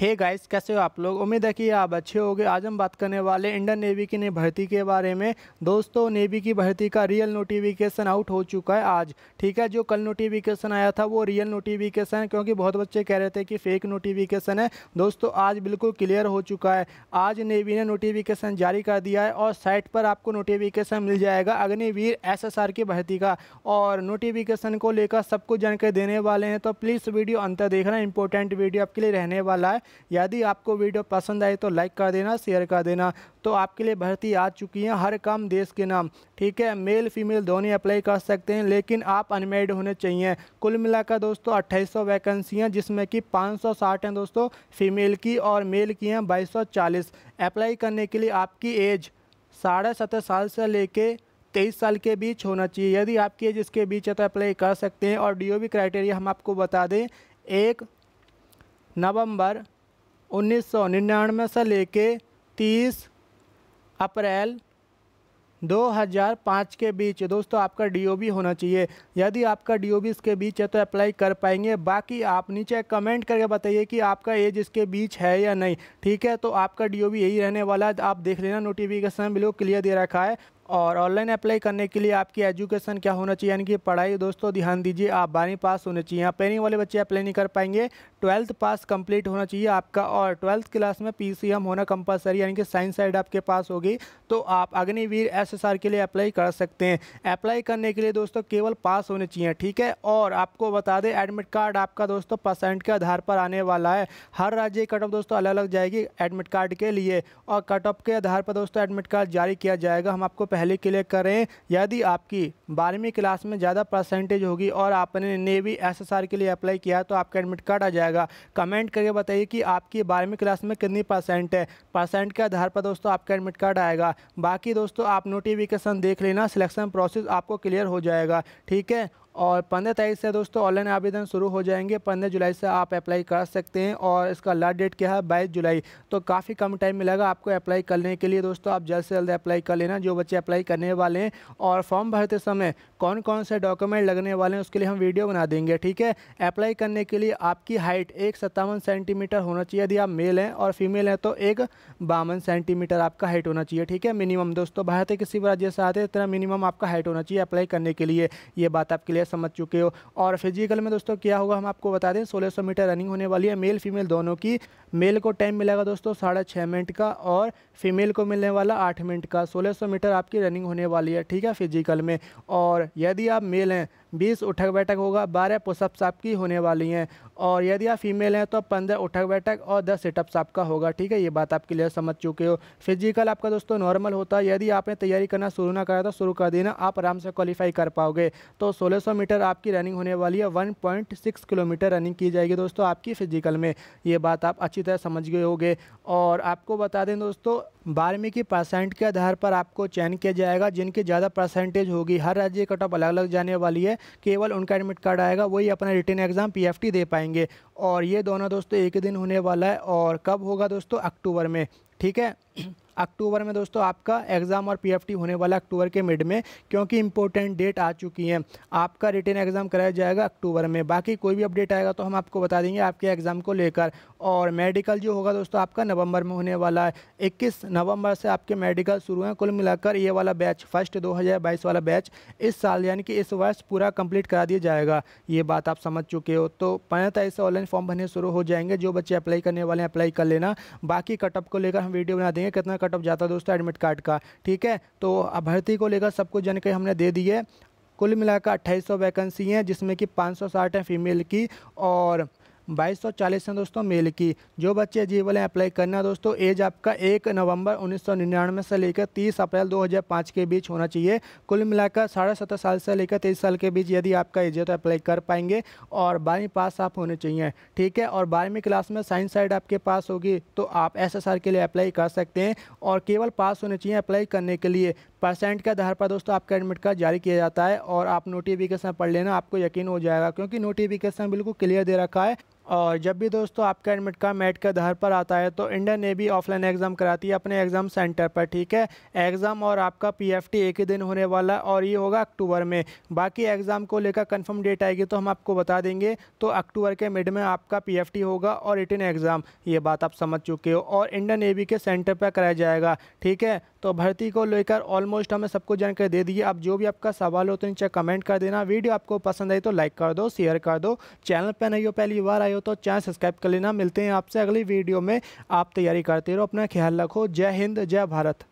hey guys कैसे हो आप लोग उम्मीद है कि आप अच्छे हो आज हम बात करने वाले इंडियन नेवी की भर्ती के बारे में दोस्तों नेवी की भर्ती का रियल नोटिफिकेशन आउट हो चुका है आज ठीक है जो कल नोटिफिकेशन आया था वो रियल नोटिफिकेशन है क्योंकि बहुत बच्चे कह रहे थे कि फेक नोटिफिकेशन है दोस्तों आज बिल्कुल क्लियर हो चुका है आज नेवी ने नोटिफिकेशन जारी कर दिया है और साइट पर आपको नोटिफिकेशन मिल जाएगा अग्निवीर एस की भर्ती का और नोटिफिकेशन को लेकर सबको जानकारी देने वाले हैं तो प्लीज़ वीडियो अंतर देखना इंपॉर्टेंट वीडियो आपके लिए रहने वाला है यदि आपको वीडियो पसंद आए तो लाइक कर देना शेयर कर देना तो आपके लिए भर्ती आ चुकी है हर काम देश के नाम ठीक है मेल फीमेल दोनों अप्लाई कर सकते हैं लेकिन आप अनमेड होने चाहिए कुल मिलाकर दोस्तों अट्ठाईस सौ वैकेंसियाँ जिसमें कि पाँच सौ साठ हैं दोस्तों फीमेल की और मेल की हैं बाईस सौ चालीस अप्लाई करने के लिए आपकी एज साढ़े सत्रह साल से लेके तेईस साल के बीच होना चाहिए यदि आपकी एज इसके बीच है तो अप्लाई कर सकते हैं और डीओबी क्राइटेरिया हम आपको बता दें एक नवंबर उन्नीस सौ निन्यानवे से लेके तीस अप्रैल 2005 के बीच दोस्तों आपका डीओबी होना चाहिए यदि आपका डीओबी इसके बीच है तो अप्लाई कर पाएंगे बाकी आप नीचे कमेंट करके बताइए कि आपका एज इसके बीच है या नहीं ठीक है तो आपका डीओबी यही रहने वाला है आप देख लेना नोटिफिकेशन बिलो क्लियर दे रखा है और ऑनलाइन अप्लाई करने के लिए आपकी एजुकेशन क्या होना चाहिए यानी कि पढ़ाई दोस्तों ध्यान दीजिए आप बारहवीं पास होने चाहिए यहाँ पेनिंग वाले बच्चे अप्लाई नहीं कर पाएंगे ट्वेल्थ पास कंप्लीट होना चाहिए आपका और ट्वेल्थ क्लास में पी होना कंपलसरी यानी कि साइंस साइड आपके पास होगी तो आप अग्निवीर एस के लिए अप्लाई कर सकते हैं अप्लाई करने के लिए दोस्तों केवल पास होने चाहिए ठीक है और आपको बता दें एडमिट कार्ड आपका दोस्तों परसेंट के आधार पर आने वाला है हर राज्य कट ऑफ दोस्तों अलग अलग जाएगी एडमिट कार्ड के लिए और कट ऑफ के आधार पर दोस्तों एडमिट कार्ड जारी किया जाएगा हम आपको पहले क्लियर करें यदि आपकी बारहवीं क्लास में ज़्यादा परसेंटेज होगी और आपने नेवी एसएसआर के लिए अप्लाई किया तो आपका एडमिट कार्ड आ जाएगा कमेंट करके बताइए कि आपकी बारहवीं क्लास में कितनी परसेंट है परसेंट के आधार पर दोस्तों आपका एडमिट कार्ड आएगा बाकी दोस्तों आप नोटिफिकेशन देख लेना सिलेक्शन प्रोसेस आपको क्लियर हो जाएगा ठीक है और पंद्रह तारीख से दोस्तों ऑनलाइन आवेदन शुरू हो जाएंगे पंद्रह जुलाई से आप अप्लाई कर सकते हैं और इसका लास्ट डेट क्या है बाईस जुलाई तो काफ़ी कम टाइम मिलेगा आपको अप्लाई करने के लिए दोस्तों आप जल्द से जल्द अप्लाई कर लेना जो बच्चे अप्लाई करने वाले हैं और फॉर्म भरते समय कौन कौन से डॉक्यूमेंट लगने वाले हैं उसके लिए हम वीडियो बना देंगे ठीक है अप्लाई करने के लिए आपकी हाइट एक सत्तावन सेंटीमीटर होना चाहिए यदि आप मेल हैं और फीमेल हैं तो एक बावन सेंटीमीटर आपका हाइट होना चाहिए ठीक है मिनिमम दोस्तों भारत के किसी भी राज्य से आते हैं इतना मिनिमम आपका हाइट होना चाहिए अप्लाई करने के लिए ये बात आपके लिए क्लियर समझ चुके हो और फिजिकल में दोस्तों क्या होगा हम आपको बता दें 1600 मीटर रनिंग होने वाली है मेल फीमेल दोनों की मेल को टाइम मिलेगा दोस्तों साढ़े छः मिनट का और फीमेल को मिलने वाला आठ मिनट का 1600 मीटर आपकी रनिंग होने वाली है ठीक है फिजिकल में और यदि आप मेल हैं बीस उठक बैठक होगा बारह पुशअप्स आपकी होने वाली हैं और यदि आप फीमेल हैं तो पंद्रह उठक बैठक और दस सिटअप्स आपका होगा ठीक है ये बात आप क्लियर समझ चुके हो फिजिकल आपका दोस्तों नॉर्मल होता है यदि आपने तैयारी करना शुरू ना करा तो शुरू कर देना आप आराम से क्वालिफाई कर पाओगे तो सौ मीटर आपकी रनिंग होने वाली है सिक्स किलोमीटर रनिंग की जाएगी दोस्तों आपकी फिजिकल में ये बात आप अच्छी तरह समझ गए होगे और आपको बता दें दोस्तों बारहवीं की परसेंट के आधार पर आपको चयन किया जाएगा जिनकी ज़्यादा परसेंटेज होगी हर राज्य कट ऑफ अलग अलग जाने वाली है केवल उनका एडमिट कार्ड आएगा वही अपना रिटर्न एग्ज़ाम पीएफटी दे पाएंगे और ये दोनों दोस्तों एक ही दिन होने वाला है और कब होगा दोस्तों अक्टूबर में ठीक है अक्टूबर में दोस्तों आपका एग्ज़ाम और पीएफटी होने वाला अक्टूबर के मिड में क्योंकि इंपॉर्टेंट डेट आ चुकी है आपका रिटर्न एग्ज़ाम कराया जाएगा अक्टूबर में बाकी कोई भी अपडेट आएगा तो हम आपको बता देंगे आपके एग्ज़ाम को लेकर और मेडिकल जो होगा दोस्तों आपका नवंबर में होने वाला है इक्कीस नवंबर से आपके मेडिकल शुरू हैं कुल मिलाकर ये वाला बैच फर्स्ट दो वाला बैच इस साल यानी कि इस वर्ष पूरा कम्प्लीट करा दिया जाएगा ये बात आप समझ चुके हो तो पैंतालीस से ऑनलाइन फॉर्म भरने शुरू हो जाएंगे जो बच्चे अप्लाई करने वाले हैं अप्लाई कर लेना बाकी कटअप को लेकर हम वीडियो बना देंगे कितना कट ऑफ जाता है दोस्तों एडमिट कार्ड का ठीक है तो भर्ती को लेकर सब कुछ जानकारी हमने दे दी है कुल मिलाकर अट्ठाईस वैकेंसी हैं जिसमें कि 560 हैं फीमेल की और बाईस सौ चालीस हैं दोस्तों मेल की जो बच्चे जी हैं अप्लाई करना है दोस्तों एज आपका एक नवंबर उन्नीस सौ निन्यानवे से लेकर तीस अप्रैल दो हज़ार पाँच के बीच होना चाहिए कुल मिलाकर साढ़े सत्रह साल से लेकर तेईस साल के बीच यदि आपका एज है तो अप्लाई कर पाएंगे और बारहवीं पास आप होने चाहिए ठीक है और बारहवीं क्लास में साइंस साइड आपके पास होगी तो आप एस के लिए अप्लाई कर सकते हैं और केवल पास होने चाहिए अप्लाई करने के लिए परसेंट के आधार पर दोस्तों आपका एडमिट कार्ड जारी किया जाता है और आप नोटिफिकेशन पढ़ लेना आपको यकीन हो जाएगा क्योंकि नोटिफिकेशन बिल्कुल क्लियर दे रखा है और जब भी दोस्तों आपका एडमिट कार्ड मेट के आधार पर आता है तो इंडियन नेवी ऑफलाइन एग्ज़ाम कराती है अपने एग्ज़ाम सेंटर पर ठीक है एग्ज़ाम और आपका पीएफटी एक ही दिन होने वाला है और ये होगा अक्टूबर में बाकी एग्ज़ाम को लेकर कंफर्म डेट आएगी तो हम आपको बता देंगे तो अक्टूबर के मिड में आपका पी होगा और रिटर्न एग्ज़ाम ये बात आप समझ चुके हो और इंडियन नेवी के सेंटर पर कराया जाएगा ठीक है तो भर्ती को लेकर ऑलमोस्ट हमें सबको जानकारी दे दीजिए आप जो भी आपका सवाल हो तो नीचे कमेंट कर देना वीडियो आपको पसंद आई तो लाइक कर दो शेयर कर दो चैनल पर नहीं हो पहली बार आए हो तो चैनल सब्सक्राइब कर लेना मिलते हैं आपसे अगली वीडियो में आप तैयारी करते रहो अपना ख्याल रखो जय हिंद जय भारत